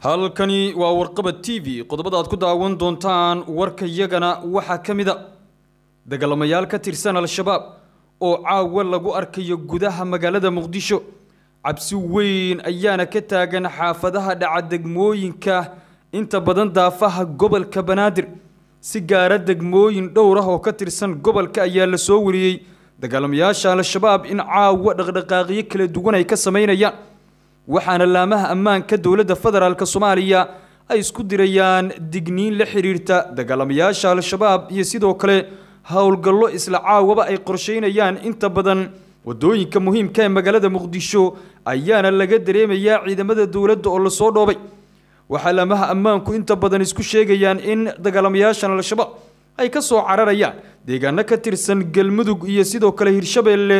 halkani waa warqaba t v qodobada aad ku daawan doontaan warka warkayagana waxaa ka mid a dagaalamayaal ka tirsan al-shabaab oo caawa lagu arkayo gudaha magaalada muqdisho cabsi weyn ayaana ka taagan xaafadaha dhaca degmooyinka inta badan daafaha gobolka banaadir si gaara degmooyin dhowr ah oo ka tirsan gobolka ayaa la soo wariyey dagaalamayaasha al-shabaab in caawa dhaqdhaqaaqyo kala duwan ay ka samaynayaan waxaana laamaha ammaanka dowladda federaalk soomaaliya ay isku dirayaan digniin la xiriirta dagaalamayaasha al-shabaab iyo sidoo kale howlgallo isla caawaba ay qorsheynayaan inta badan waddooyinka muhiimka ee magaalada muqdisho ayaana laga dareemayaa ciidamada dowladda oo lasoo dhoobay waxaa laamaha ammaanku inta badan isku sheegayaan in dagaalamayaashan al-shabaab ay ka soo cararayaan deegaano ka tirsan galmudug iyo sidoo kale hirshabeelle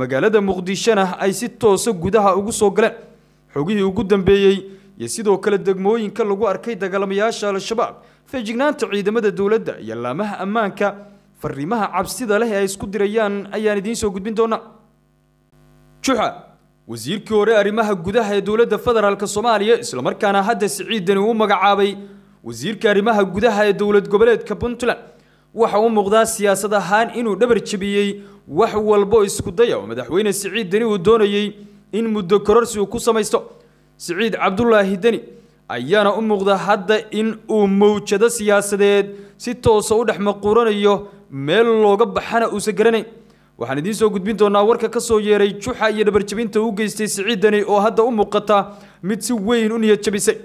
magaalada muqdishona ay si toosa gudaha ugu soo galeen xogihii ugu dambeeyey iyo sidoo kale degmooyinka lagu arkay dagaalamayaasha al-shabaab feejignaanta ciidamada dowladda iyo laamaha ammaanka fariimaha cabsida leh ee ay isku dirayaan ayaan idiin soo gudbin doonaa juxa wasiirkii hore arrimaha gudaha ee dowladda federaalk soomaaliya islamarkaana hadda siciidani uu magacaabay wasiirka arrimaha gudaha ee dowlad goboleedka puntland waxa u muuqdaa siyaasad ahaan inuu dhabar jabiyey wax walbo isku daya oo madaxweyne siciidani uu doonayey in muddo kororsi uu ku samaysto siciid cabdulaahi deni ayaana u muuqda hadda in uu mawjado siyaasadeed si toosa u dhex maquuranayo meel looga baxana uusan garanayn waxaan idiin soo gudbin doonaa warka ka soo yeeray juxa iyo dhabarjabinta uu geystay siciid deni oo hadda u muuqata mid si weyn u niyad jabisay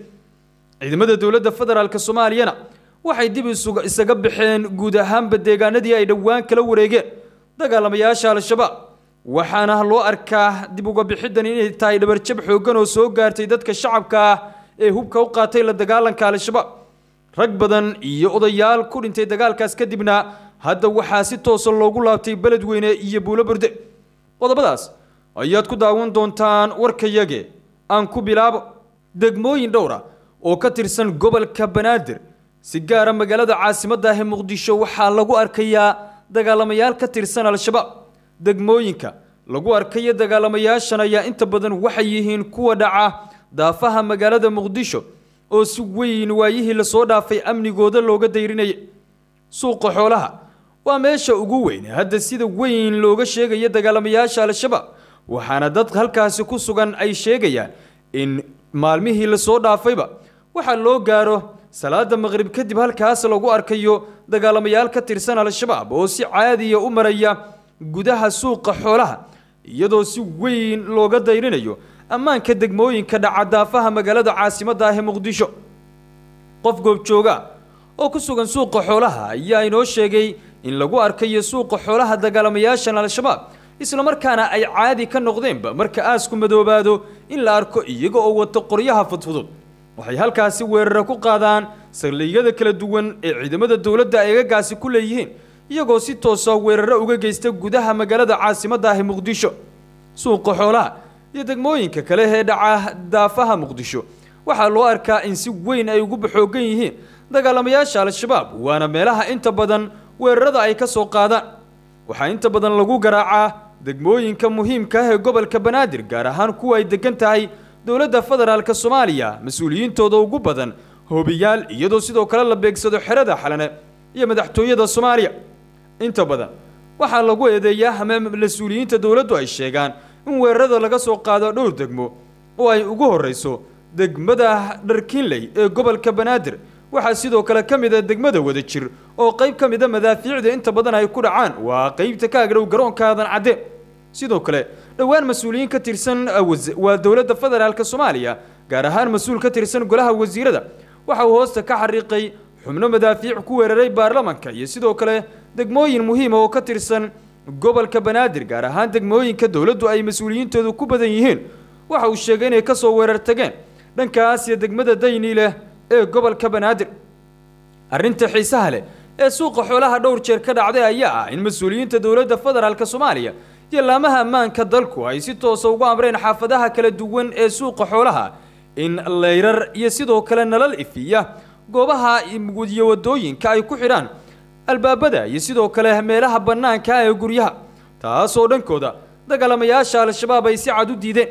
ciidamada dowladda federaalk soomaaliyana waxay dib isaga baxeen guud ahaanba deegaanadii ay dhowaan kala wareegeen dagaalamayaasha al-shabaab waxaana loo arkaa dib uga bixiddan inay tahay dhabarjab xooggan oo soo gaartay dadka shacabka ah ee hubka u qaatay la dagaalanka al-shabaab rag badan iyo odayaal ku dhintay dagaalkaas kadibna hadda waxaa si toosa ah loogu laabtay beledweyne iyo buulo burde qodobadaas ayaad ku daawan doontaan warkayage aan ku bilaabo degmooyin dhowra oo ka tirsan gobolka banaadir si gaara magaalada caasimadda ah muqdisho waxaa lagu arkayaa dagaalamayaal ka tirsan al-shabaab degmooyinka lagu arkayo dagaalamayaashan ayaa inta badan waxay yihiin kuwa dhaca daafaha magaalada muqdisho oo si weyn waayihii lasoo dhaafay amnigooda looga dayrinaya suuqa xoolaha waa meesha ugu weyn hadda sida weyn looga sheegaya dagaalamayaasha al-shabaab waxaana dad halkaasi ku sugan ay sheegayaan in maalmihii lasoo dhaafayba waxaa loo gaaro salaada maqrib kadib halkaas lagu arkayo dagaalamayaal ka tirsan al-shabaab oo si caadiya ah u maraya gudaha suuqa xoolaha iyadoo si weyn looga dayrinayo ammaanka degmooyinka dhaca daafaha magaalada caasimadda ah muqdisho qof goobjooga oo ku sugan suuqa xoolaha ayaa inoo sheegay in lagu arkayo suuqa xoolaha dagaalamayaashan al-shabaab islamarkaana ay caadi ka noqdeenba marka aasku madoobaado in la arko iyaga oo wata qoryaha fudfudud waxay halkaasi weerara ku qaadaan saldhigyada kala duwan ee ciidamada dowladda ay eegagaasi ku leeyihiin iyagoo si toosa weeraro uga geysta gudaha magaalada caasimadaahi muqdisho suuqa xoolaha iyo degmooyinka kale ee dhaca daafaha muqdisho waxaa loo arkaa in si weyn ay ugu baxoogan yihiin dagaalamayaasha al-shabaab waana meelaha inta badan weerarada ay ka soo qaadaan waxaa inta badan lagu garaacaa degmooyinka muhiimka ah ee gobolka banaadir gaar ahaan kuwa ay degan tahay dowladda federaalk soomaaliya mas-uuliyiintooda ugu badan hoobiyaal iyadoo sidoo kale la beegsado xerada xalane iyo madaxtooyada soomaaliya inta badan waxaa lagu eedeeyaa hamaam mas-uuliyiinta dowladdu ay sheegaan in weerarada laga soo qaado dhowr degmo oo ay ugu horrayso degmada dharkinley ee gobolka banaadir waxaa sidoo kale ka mid a ah degmada wada jir oo qayb ka mida ah madaafiicda inta badan ay ku dhacaan waa qaybta ka agdhow garoonka aadan cadde sidoo kale dhowaan mas-uuliyiin ka tirsan uh, waa dowladda federaalk soomaaliya gaar ahaan mas-uul ka tirsan golaha wasiirada waxa uu hoosta ka xariiqay xubno madaafiic ku weeraray baarlamanka iyo sidoo kale degmooyin muhiima ah oo ka tirsan gobolka banaadir gaar ahaan degmooyinka dowladdu ay mas-uuliyiintoodu ku badan yihiin waxa uu sheegay inay kasoo weerar tageen dhanka aasiya degmada dayni leh ee gobolka banaadir arrinta xiisaha leh ee suuqa xoolaha dhowr jeer ka dhacday ayaa ah in mas-uuliyiinta dowladda federaalka soomaaliya iyo laamaha ammaanka dalku ay si toosa ah ugu amreen xaafadaha kala duwan ee suuqa xoolaha in layrar iyo sidoo kale nalal ifiya goobaha iyo wadooyinka ay ku xidhaan albaabada iyo sidoo kale meelaha bannaanka ah ee guryaha taasoo dhankooda dagaalamayaasha al-shabaab ay si cad u diideen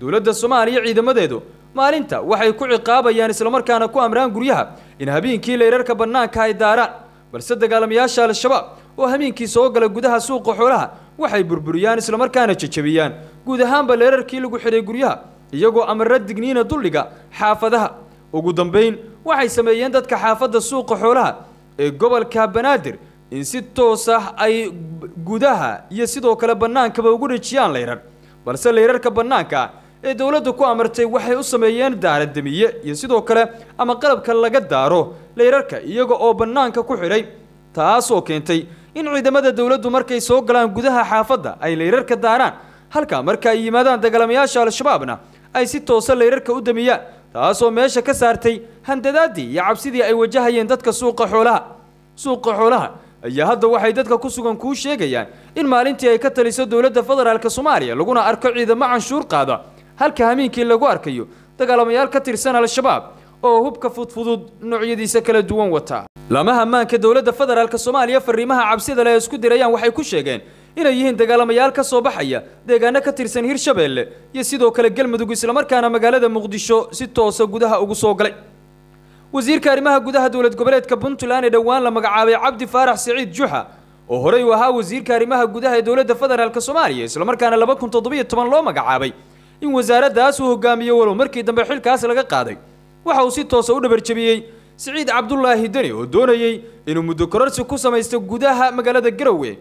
dowladda soomaaliya ciidamadeedu maalinta waxay ku ciqaabayaan islamarkaana ku amraan guryaha in habeenkii leerarka bannaanka ay daaraan balse dagaalamayaasha al-shabaab oo habeenkii soo gala gudaha suuqa xoolaha waxay burburiyaan islamarkaana jajabiyaan guud ahaanba leerarkii lagu xidhay guryaha iyagoo amara digniina duldhiga xaafadaha ugu dambayn waxay sameeyeen dadka xaafadda suuqa xoolaha ee gobolka banaadir in si toos ah ay gudaha iyo sidoo kale bannaankaba ugu dhejiyaan leyrar balse layrarka bannaanka ee dowladda ku amartay waxay u sameeyeen daaradamiye iyo sidoo kale ama qalabka laga daaro leyrarka iyaga oo bannaanka ku xidhay taasoo keentay in ciidamada dowladdu markay soo galaan gudaha xaafadda ay leyrarka daaraan halkaa marka ay yimaadaan dagaalamayaasha al-shabaabna ay si toosa leyrarka u damiyaan taasoo meesha ka saartay handadaadii iyo cabsidii ay wajahayeen dadka suuqa xoolaha suuqa xoolaha ayaa hadda waxay dadka ku sugan kuu sheegayaan in maalintii ay ka taliso dowladda federaalka soomaaliya laguna arko ciidamo canshuur qaada halka hamiinkii lagu arkayo dagaalamayaal ka tirsan al-shabaab oo hubka fudfudud noocyadiisa kala duwan wata lamaha maanka dowladda federaalka soomaaliya fariimaha cabsida leh ay isku dirayaan waxay ku sheegeen inay yihiin dagaalamayaal ka soo baxaya deegaano ka tirsan hirshabeelle iyo sidoo kale galmudug islamarkaana magaalada muqdisho si toosa gudaha ugu soo galay wasiirka arrimaha gudaha dowlad goboleedka puntland ee dhowaan la magacaabay cabdi faarax siciid juxa oo horay u ahaa wasiirka arrimaha gudaha ee dowladda federaalk soomaaliya islamarkaana laba kun toddobiyo toban loo magacaabay in wasaaraddaas uu hogaamiyo walow markii dambe xilkaas laga qaaday waxa uu si toosa u dhabarjabiyey siciid cabdulaahi deni oo doonayey inuu muddo kororsi ku samaysto gudaha magaalada garowe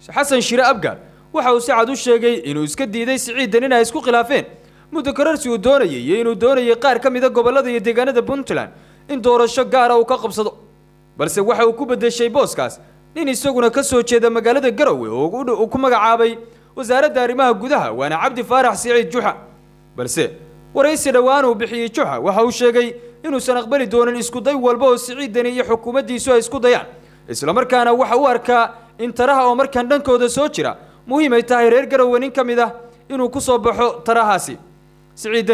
xasan shire abgaar waxa uu si cad u sheegay inuu iska diiday siciidan in ay isku khilaafeen muddo korarsi uu doonayay iyo inuu doonayay qaar ka mida ah gobollada iyo deegaanada puntland in doorasho gaara ah uu ka qabsado balse waxa uu ku beddeshay booskaas nin isaguna ka soo jeeda magaalada garowe oo ku magacaabay wasaaradda arrimaha gudaha waana cabdi faarax siciid juxa balse waraysi dhowaan uu bixiyey juxa waxa uu sheegay inuusan aqbali doonin iskuday walba oo siciidani iyo xukuumaddiisu ay isku dayaan isla markaana waxa u arkaa in taraha oo markaan dhankooda soo jira muhiim ay tahay reer garowe nin ka mid ah inuu ku soo baxo tarahaasi siciid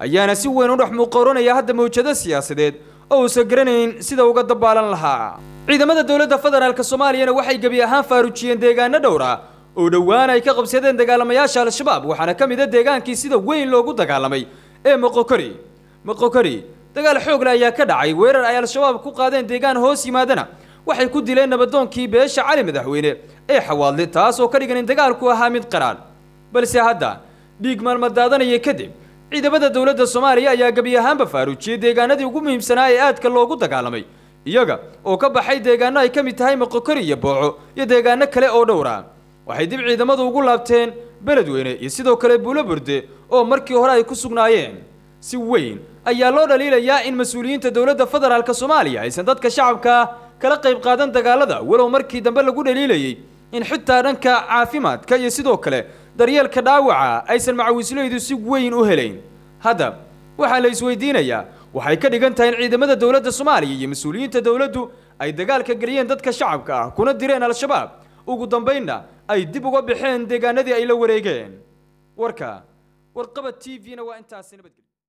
ayaana si weyn u dhex muuqooranaya hadda mawjado siyaasadeed oo uusan garanayn sida uga dabaalan lahaa ciidamada dowladda federaalk soomaaliyana waxay gebi ahaan faaruujiyeen deegaano dhowra oo dhowaan ay ka qabsadeen dagaalamayaasha al-shabaab waxaana ka mid a ah deegaankii sida weyn loogu dagaalamay ee moqokori maqokori dagaal xoogle ayaa ka dhacay weerar ay al-shabaab ku qaadeen deegaan hoos yimaadana waxay ku dileen nabadoonkii beesha cali madaxweyne ee xawaadle taasoo ka dhigan in dagaalku ahaa mid qaraan balse hadda dhiig maalma daadanaya kadib ciidamada dowladda soomaaliya ayaa gebi ahaanba faaruujiyey deegaanadii ugu muhiimsanaa ee aadka loogu dagaalamay iyaga oo ka baxay deegaano ay ka mid tahay maqokori iyo booco iyo deegaano kale oo dhowra waxay dib ciidamadu ugu laabteen beledweyne iyo sidoo kale buulo burde oo markii hore ay ku sugnaayeen si weyn ayaa loo dhaliilayaa in mas-uuliyiinta dowladda federaalk soomaaliya aysan dadka shacabka kala qayb qaadan dagaalada walow markii dambe lagu dhaliilayay in xitaa dhanka caafimaadka iyo sidoo kale daryeelka dhaawaca aysan macawislaydu si weyn u helayn haddaba waxaa la isweydiinayaa waxay ka dhigan tahay in ciidamada dowladda soomaaliya iyo mas-uuliyiinta dowladdu ay dagaalka geliyeen dadka shacabka ah kuna direen al-shabaab ugu dambaynna ay dib uga baxeen deegaanadii ay la wareegeen warka warqabad t v-na waa intaasi nabadgelyo